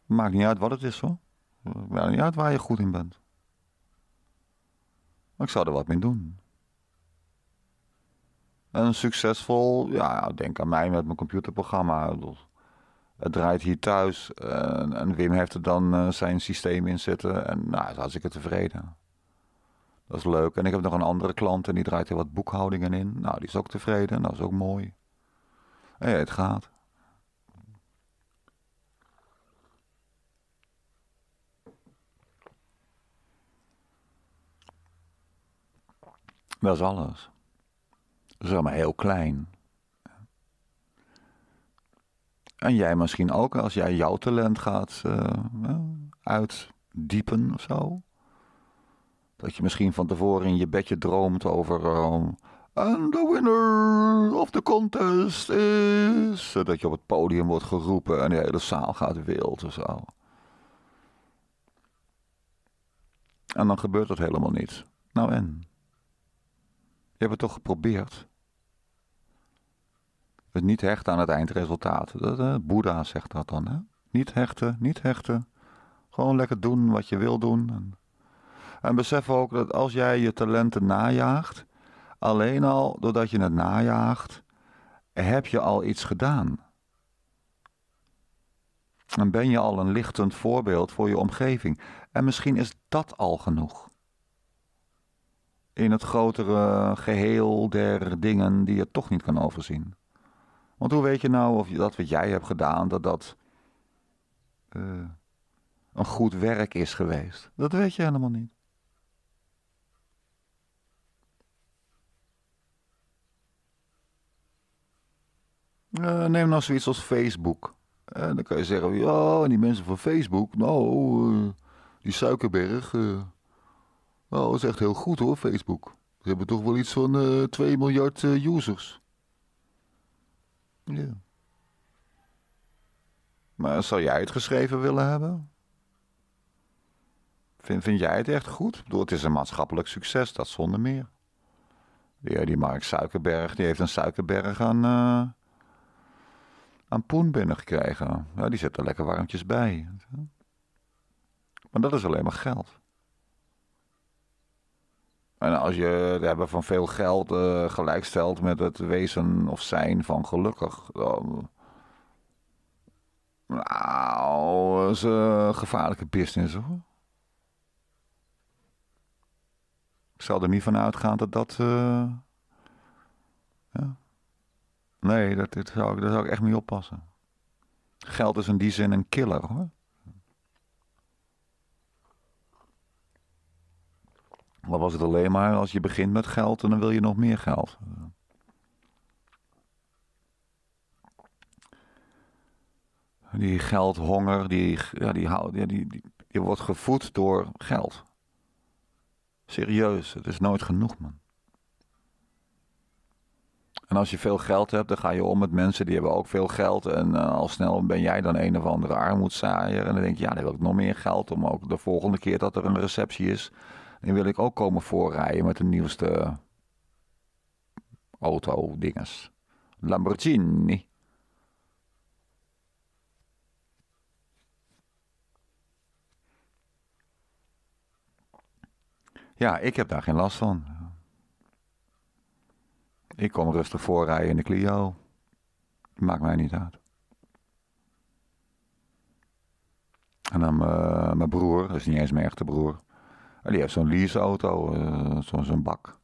Maakt niet uit wat het is hoor. Maakt niet uit waar je goed in bent. Maar ik zou er wat mee doen. En succesvol, ja, denk aan mij met mijn computerprogramma. Het draait hier thuis. Eh, en Wim heeft er dan eh, zijn systeem in zitten. En nou, is was ik tevreden. Dat is leuk. En ik heb nog een andere klant en die draait er wat boekhoudingen in. Nou, die is ook tevreden. Dat is ook mooi. En ja, het gaat. Dat is alles. Dat is allemaal heel klein. En jij misschien ook, als jij jouw talent gaat eh, uitdiepen of zo. Dat je misschien van tevoren in je bedje droomt over. Ehm, en de winner of the contest is. Dat je op het podium wordt geroepen en de hele zaal gaat wild of zo. En dan gebeurt dat helemaal niet. Nou en? Je hebt het toch geprobeerd? Het niet hechten aan het eindresultaat. Dat, Boeddha zegt dat dan. Hè? Niet hechten, niet hechten. Gewoon lekker doen wat je wil doen. En, en besef ook dat als jij je talenten najaagt, alleen al doordat je het najaagt, heb je al iets gedaan. En ben je al een lichtend voorbeeld voor je omgeving. En misschien is dat al genoeg. In het grotere geheel der dingen die je toch niet kan overzien. Want hoe weet je nou of dat wat jij hebt gedaan, dat dat eh, een goed werk is geweest? Dat weet je helemaal niet. Eh, neem nou zoiets als Facebook. En eh, dan kan je zeggen, ja, die mensen van Facebook, nou, die Suikerberg, nou, dat is echt heel goed hoor, Facebook. Ze hebben toch wel iets van 2 miljard users. Ja. Maar zou jij het geschreven willen hebben? Vind, vind jij het echt goed? het is een maatschappelijk succes, dat zonder meer. Ja, die Mark Suikerberg die heeft een Suikerberg aan, eh, aan poen binnengekregen. Ja, die zet er lekker warmtjes bij. Maar dat is alleen maar geld. En als je het hebben van veel geld eh, gelijkstelt met het wezen of zijn van gelukkig. nou, dat is een gevaarlijke business hoor. Ik zal er niet van uitgaan dat dat. Eh, ja. Nee, dat, dat, zou ik, daar zou ik echt mee oppassen. Geld is in die zin een killer hoor. Dan was het alleen maar als je begint met geld en dan wil je nog meer geld. Die geldhonger, die, ja, die, ja, die, die, wordt gevoed door geld. Serieus, het is nooit genoeg, man. En als je veel geld hebt, dan ga je om met mensen die hebben ook veel geld. En eh, al snel ben jij dan een of andere armoedzaaier. En dan denk je, ja, dan wil ik nog meer geld om ook de volgende keer dat er een receptie is, die wil ik ook komen voorrijden met de nieuwste auto-dinges. Lamborghini. Ja, ik heb daar geen last van. Ik kom rustig voorrijden in de Clio. Maakt mij niet uit. En dan eh, mijn broer, dat is niet eens mijn echte broer die heeft zo'n leaseauto, eh, zo'n bak.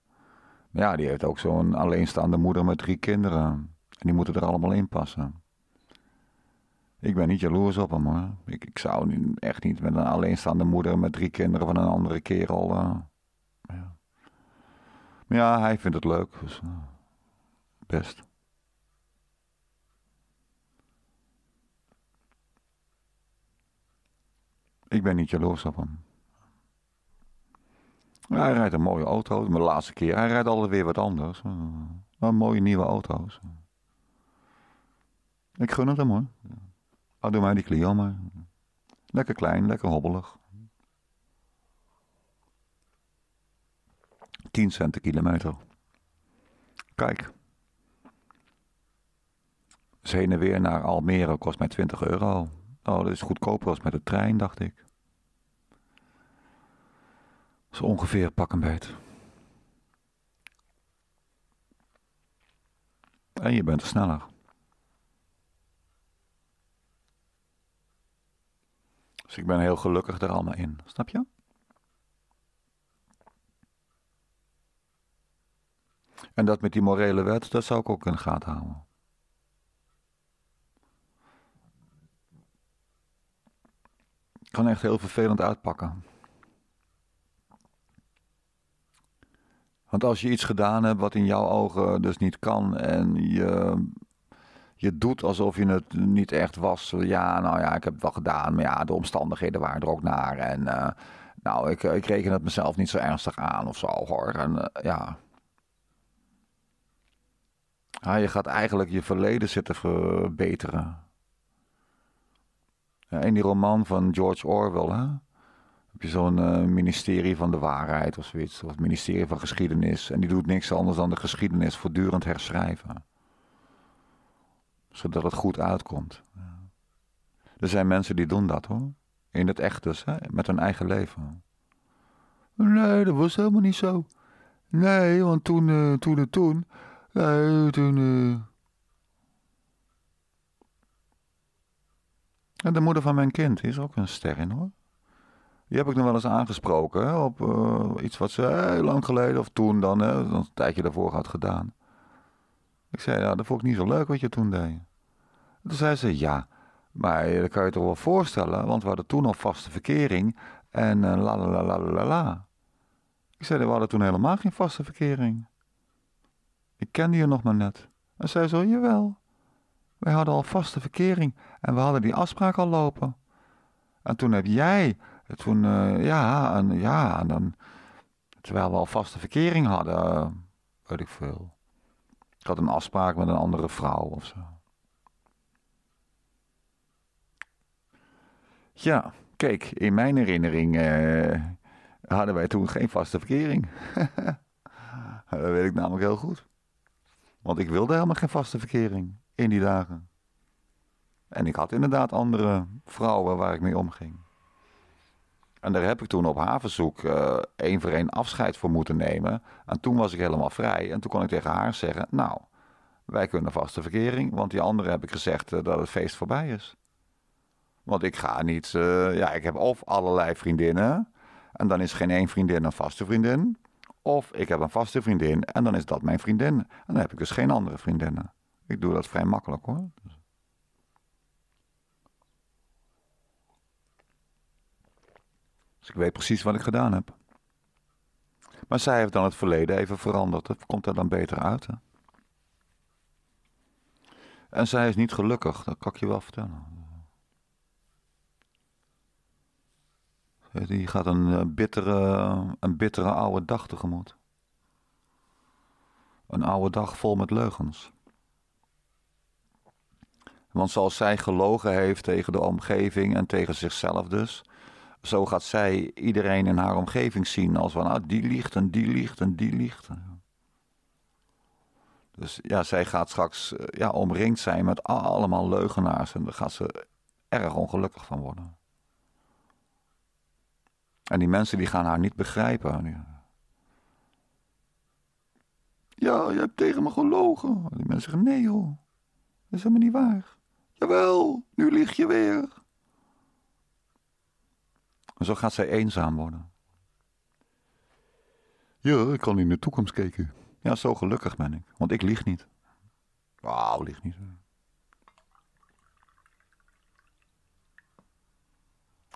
Maar ja, die heeft ook zo'n alleenstaande moeder met drie kinderen. En die moeten er allemaal in passen. Ik ben niet jaloers op hem hoor. Ik, ik zou nu echt niet met een alleenstaande moeder met drie kinderen van een andere kerel. Uh, ja. Maar ja, hij vindt het leuk. Dus, eh, best. Ik ben niet jaloers op hem hij rijdt een mooie auto. Mijn laatste keer. Hij rijdt alweer wat anders. Maar eh, mooie nieuwe auto's. Ik gun het hem hoor. Oh, doe mij die Clio maar. Lekker klein, lekker hobbelig. 10 cent kilometer. Kijk. zenen heen en weer naar Almere kost mij 20 euro. Oh, dat is goedkoper als met de trein, dacht ik. Zo ongeveer pak een beet. En je bent er sneller. Dus ik ben heel gelukkig er allemaal in. Snap je? En dat met die morele wet, dat zou ik ook in de gaten houden. Kan echt heel vervelend uitpakken. Want als je iets gedaan hebt wat in jouw ogen dus niet kan en je, je doet alsof je het niet echt was. Ja, nou ja, ik heb het wel gedaan, maar ja, de omstandigheden waren er ook naar. En eh, nou, ik, ik reken het mezelf niet zo ernstig aan of zo hoor. En eh, ja. ja. Je gaat eigenlijk je verleden zitten verbeteren. Ja, in die roman van George Orwell, hè? heb je zo'n eh, ministerie van de waarheid of zoiets, of het ministerie van geschiedenis. En die doet niks anders dan de geschiedenis voortdurend herschrijven. Zodat het goed uitkomt. Er zijn mensen die doen dat hoor. In het echt dus, hè? met hun eigen leven. Nee, dat was helemaal niet zo. Nee, want toen, uh, toen, en toen, nee, eh, toen. En de moeder van mijn kind is ook een ster in hoor. Die heb ik nog wel eens aangesproken op eh, iets wat ze lang geleden, of toen dan, hè, een tijdje daarvoor had gedaan. Ik zei, ja, dat vond ik niet zo leuk wat je toen deed. toen zei ze, ja, maar dat kan je je toch wel voorstellen, want we hadden toen al vaste verkering en eh, la la la la la la. Ik zei, we hadden toen helemaal geen vaste verkering. Ik kende je nog maar net. En zei: zo, jawel. Wij hadden al vaste verkering en we hadden die afspraak al lopen. En toen heb jij toen, eh, ja, en, ja, en dan, terwijl we al vaste verkering hadden, weet ik veel. Ik had een afspraak met een andere vrouw of zo. Ja, kijk, in mijn herinnering eh, hadden wij toen geen vaste verkering. dat weet ik namelijk heel goed. Want ik wilde helemaal geen vaste verkering in die dagen. En ik had inderdaad andere vrouwen waar ik mee omging. En daar heb ik toen op havenzoek eh, één voor één afscheid voor moeten nemen. En toen was ik helemaal vrij. En toen kon ik tegen haar zeggen: Nou, wij kunnen de verkering. Want die andere heb ik gezegd eh, dat het feest voorbij is. Want ik ga niet. Eh, ja, ik heb of allerlei vriendinnen. En dan is geen één vriendin een vaste vriendin. Of ik heb een vaste vriendin en dan is dat mijn vriendin. En dan heb ik dus geen andere vriendinnen. Ik doe dat vrij makkelijk hoor. Dus ik weet precies wat ik gedaan heb. Maar zij heeft dan het verleden even veranderd. Dat komt er dan beter uit. Hè? En zij is niet gelukkig, dat kan ik je wel vertellen. Die gaat een eh, bittere, een bittere oude dag tegemoet. Een oude dag vol met leugens. Want zoals zij gelogen heeft tegen de omgeving en tegen zichzelf dus, zo gaat zij iedereen in haar omgeving zien als van, ah, die liegt en die liegt en die liegt. Dus ja, zij gaat straks eh, ja, omringd zijn met allemaal leugenaars en daar gaat ze erg ongelukkig van worden. En die mensen die gaan haar niet begrijpen. Ja, je hebt tegen me gelogen. Die mensen zeggen, nee joh, dat is helemaal niet waar. Jawel, nu lieg je weer. En zo gaat zij eenzaam worden. Ja, ik kan in de toekomst kijken. Ja, zo gelukkig ben ik. Want ik lieg niet. Wauw, lieg niet.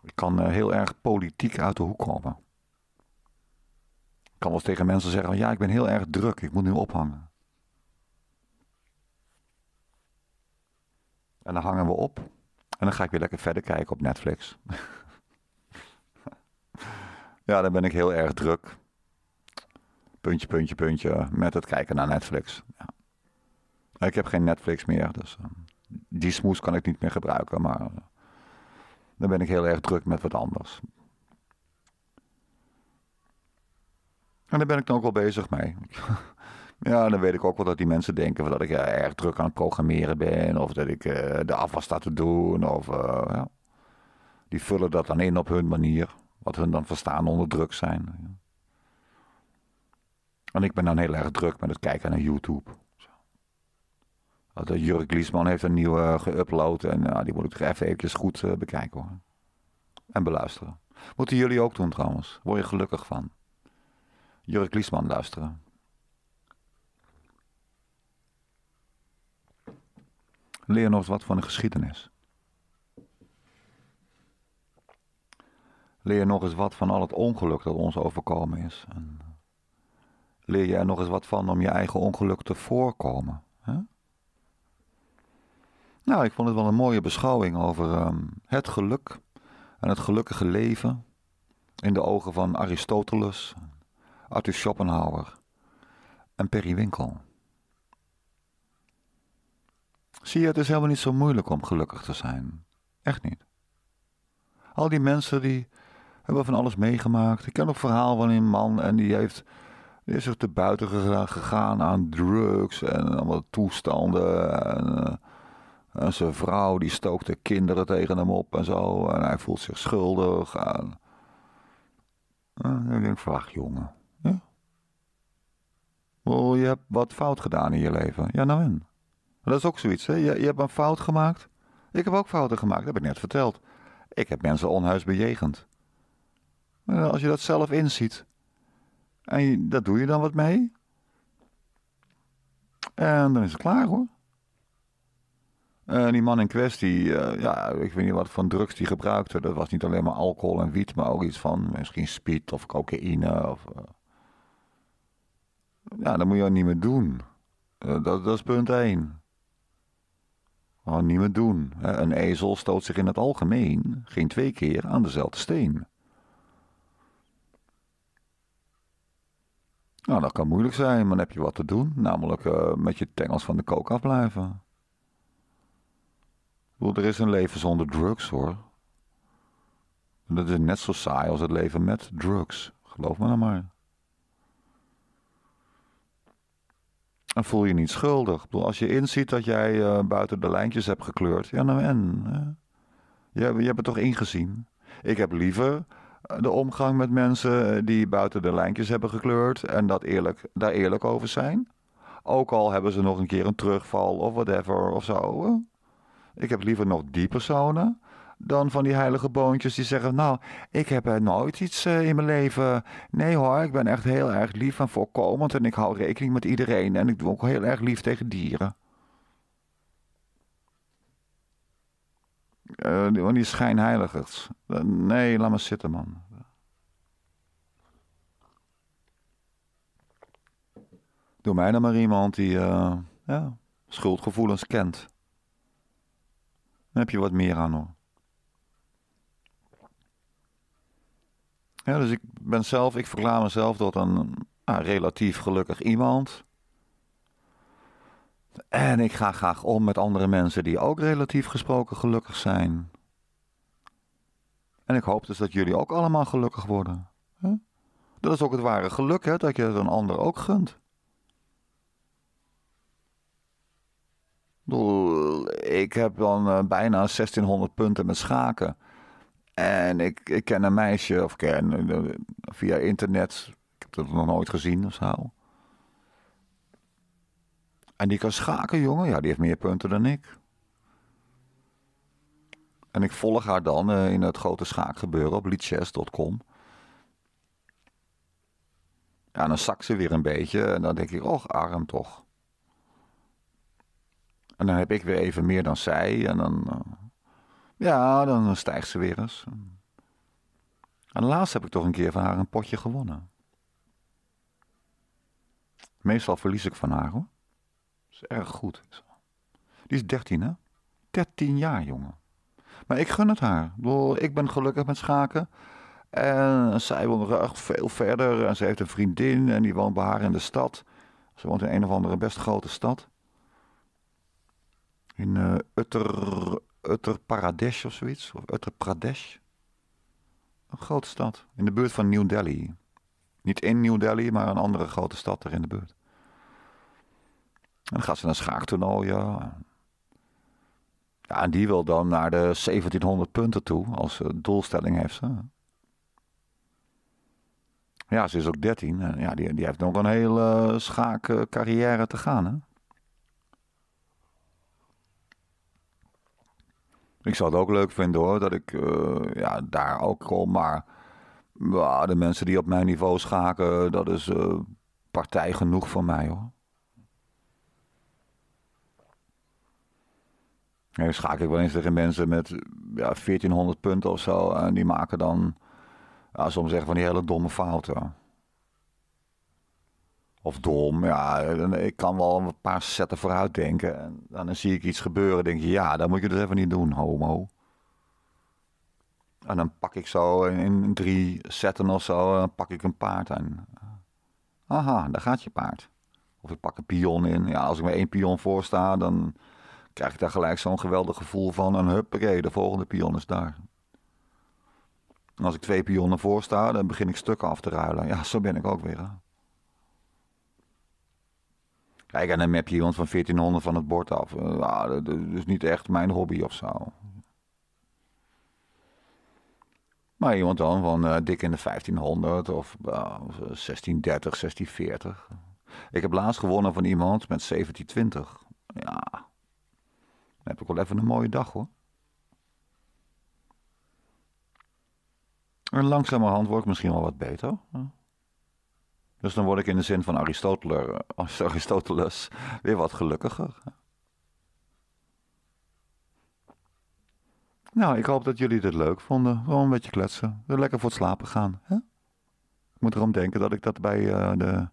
Ik kan eh, heel erg politiek uit de hoek komen. Ik kan wel eens tegen mensen zeggen: Ja, ik ben heel erg druk, ik moet nu ophangen. En dan hangen we op. En dan ga ik weer lekker verder kijken op Netflix. Ja, dan ben ik heel erg druk. Puntje, puntje, puntje. Met het kijken naar Netflix. Ja. Ik heb geen Netflix meer, dus ehm, die smoes kan ik niet meer gebruiken. Maar eh, dan ben ik heel erg druk met wat anders. En daar ben ik dan ook wel bezig mee. Ja, dan weet ik ook wel dat die mensen denken dat ik eh, erg druk aan het programmeren ben. Of dat ik eh, de afwas sta te doen. Of, ja. Die vullen dat dan in op hun manier. Wat hun dan verstaan onder druk zijn. En ik ben dan heel erg druk met het kijken naar YouTube. Eh, Jurk Liesman heeft een nieuwe eh, geüpload en nou, die moet ik toch even eventjes goed bekijken hoor. En beluisteren. Moeten jullie ook doen trouwens. Word je gelukkig van. Jurk Liesman luisteren. Leer nog wat van de geschiedenis. leer nog eens wat van al het ongeluk dat ons overkomen is. En eh, leer je er nog eens wat van om je eigen ongeluk te voorkomen. Hè? Nou, ik vond het wel een mooie beschouwing over ehm, het geluk en het gelukkige leven in de ogen van Aristoteles, Arthur Schopenhauer en Winkel. Zie je, het is helemaal niet zo moeilijk om gelukkig te zijn. Echt niet. Al die mensen die hebben van alles meegemaakt. Ik ken ook verhaal van een man en die heeft... is er te buiten gegaan aan drugs en allemaal toestanden. En, eh, zijn vrouw die stookte kinderen tegen hem op en zo. En hij voelt zich schuldig. En, eh, ik denk, vraag jongen. Ja? je hebt wat fout gedaan in je leven. Ja, nou en? Dat is ook zoiets, hè? Je, hebt een fout gemaakt. Ik heb ook fouten gemaakt, dat heb ik net verteld. Ik heb mensen onhuis bejegend. Eh, als je dat zelf inziet. En dat doe je dan wat mee. En dan is het klaar hoor. En eh, die man in kwestie, uh, ja, ik weet niet wat van drugs die gebruikte. Dat was niet alleen maar alcohol en wiet, maar ook iets van misschien speed of cocaïne. Of, Ja, dat moet je ook niet meer doen. dat, dat, is punt één. niet meer doen. Een ezel stoot zich in het algemeen geen twee keer aan dezelfde steen. Nou, dat kan moeilijk zijn, maar dan heb je wat te doen. Namelijk eh, met je tengels van de kook afblijven. Ik er is een leven zonder drugs hoor. dat is net zo saai als het leven met drugs. Geloof me dan maar. En voel je niet schuldig. Ik bedoel, als je inziet dat jij eh, buiten de lijntjes hebt gekleurd. Ja, nou en. je hebt het toch ingezien? Ik heb liever eh, de omgang met mensen eh, die buiten de lijntjes hebben gekleurd en dat eerlijk, daar eerlijk over zijn. Ook al hebben ze nog een keer een terugval of whatever of zo. Eh. Ik heb liever nog die personen dan van die heilige boontjes die zeggen: Nou, ik heb nooit iets in mijn leven. Nee hoor, ik ben echt heel erg lief en voorkomend en ik hou rekening met iedereen en ik doe ook heel erg lief tegen dieren. Uh, die, schijnheiligers. Eh, nee, laat maar zitten, man. Doe mij dan maar iemand die eh, ja, schuldgevoelens kent. Dan heb je wat meer aan hoor. Ja, dus ik ben zelf, ik verklaar mezelf tot een nou, relatief gelukkig iemand. En ik ga graag om met andere mensen die ook relatief gesproken gelukkig zijn. En ik hoop dus dat jullie ook allemaal gelukkig worden. Dat is ook het ware geluk, hè, dat je het een ander ook gunt. Ik heb dan eh, bijna 1600 punten met schaken. En ik, ik ken een meisje, of ken eh, via internet. Ik heb dat nog nooit gezien of zo. En die kan schaken, jongen. Ja, die heeft meer punten dan ik. En ik volg haar dan eh, in het grote schaakgebeuren op lichess.com. Ja, dan zakt ze weer een beetje. En dan denk ik, oh, arm toch. En dan heb ik weer even meer dan zij. En dan, eh, ja, dan stijgt ze weer eens. En laatst heb ik toch een keer van haar een potje gewonnen. Meestal verlies ik van haar hoor is erg goed. Die is 13, hè? 13 jaar, jongen. Maar ik gun het haar. Ik ben gelukkig met schaken. En zij wil nog echt veel verder. En ze heeft een vriendin en die woont bij haar in de stad. Ze woont in een of andere best grote stad. In uh, Utter, Pradesh of zoiets. Of Uttar Pradesh. Een grote stad. In de buurt van New Delhi. Niet in New Delhi, maar een andere grote stad er in de buurt dan gaat ze naar schaaktoernooien. Ja, en die wil dan naar de 1700 punten toe als doelstelling heeft ze. Ja, ze is ook 13. Ja, die, die heeft nog een hele eh, schaakcarrière te gaan. Hè? Ik zou het ook leuk vinden hoor, dat ik eh, ja, daar ook kom. Maar de mensen die op mijn niveau schaken, dat is eh, partij genoeg voor mij hoor. En schakel ik wel eens tegen mensen met ja, 1400 punten of zo. En die maken dan ja, soms zeggen van die hele domme fouten. Of dom, ja. Ik kan wel een paar zetten vooruit denken. En dan zie ik iets gebeuren. Denk je, ja, dan moet je dus even niet doen, homo. En dan pak ik zo in, drie zetten of zo. Dan pak ik een paard aan. Aha, daar gaat je paard. Of ik pak een pion in. Ja, als ik met één pion voor sta, dan krijg ik daar gelijk zo'n geweldig gevoel van. En huppakee, de volgende pion is daar. als ik twee pionnen voor sta, dan begin ik stukken af te ruilen. Ja, zo ben ik ook weer. Kijk, en dan map je iemand van 1400 van het bord af. Ja, eh, ah, dat is niet echt mijn hobby of zo. Maar iemand dan van eh, dik in de 1500 of 1630, eh, 1640. Ik heb laatst gewonnen van iemand met 1720. Ja, dan heb ik wel even een mooie dag hoor. En langzamerhand word ik misschien wel wat beter. Dus dan word ik in de zin van Aristoteles eh, weer wat gelukkiger. Nou, ik hoop dat jullie dit leuk vonden. Gewoon een beetje kletsen. Lekker voor het slapen gaan. Hè? Ik moet erom denken dat ik dat bij eh, de.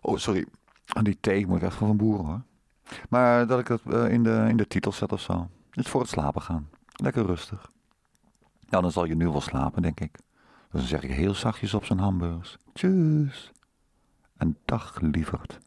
Oh, sorry. Aan die thee moet ik echt van boeren hoor. Maar dat ik het eh, in, de, in de titel zet of zo. Dus voor het slapen gaan. Lekker rustig. Ja, dan zal je nu wel slapen, denk ik. Dus dan zeg ik heel zachtjes op zijn hamburgers. Tjus. En dag, lieverd.